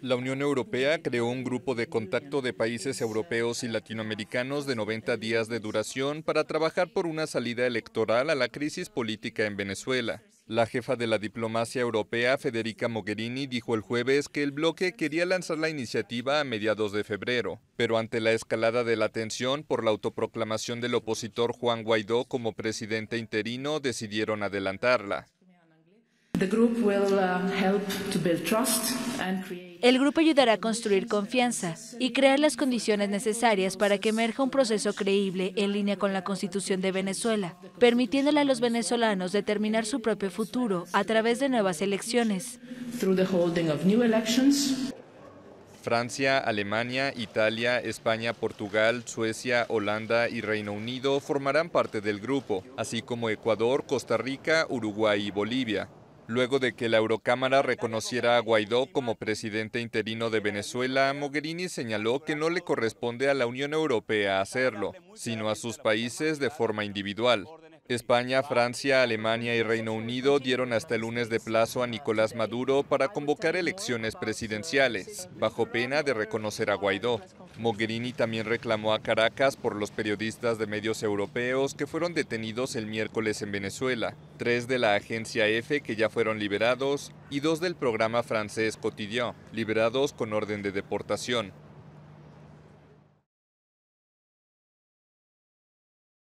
La Unión Europea creó un grupo de contacto de países europeos y latinoamericanos de 90 días de duración para trabajar por una salida electoral a la crisis política en Venezuela. La jefa de la diplomacia europea, Federica Mogherini, dijo el jueves que el bloque quería lanzar la iniciativa a mediados de febrero, pero ante la escalada de la tensión por la autoproclamación del opositor Juan Guaidó como presidente interino, decidieron adelantarla. El grupo ayudará a construir confianza y crear las condiciones necesarias para que emerja un proceso creíble en línea con la Constitución de Venezuela, permitiéndole a los venezolanos determinar su propio futuro a través de nuevas elecciones. Francia, Alemania, Italia, España, Portugal, Suecia, Holanda y Reino Unido formarán parte del grupo, así como Ecuador, Costa Rica, Uruguay y Bolivia. Luego de que la Eurocámara reconociera a Guaidó como presidente interino de Venezuela, Mogherini señaló que no le corresponde a la Unión Europea hacerlo, sino a sus países de forma individual. España, Francia, Alemania y Reino Unido dieron hasta el lunes de plazo a Nicolás Maduro para convocar elecciones presidenciales, bajo pena de reconocer a Guaidó. Mogherini también reclamó a Caracas por los periodistas de medios europeos que fueron detenidos el miércoles en Venezuela, tres de la agencia EFE que ya fueron liberados y dos del programa francés Quotidien, liberados con orden de deportación.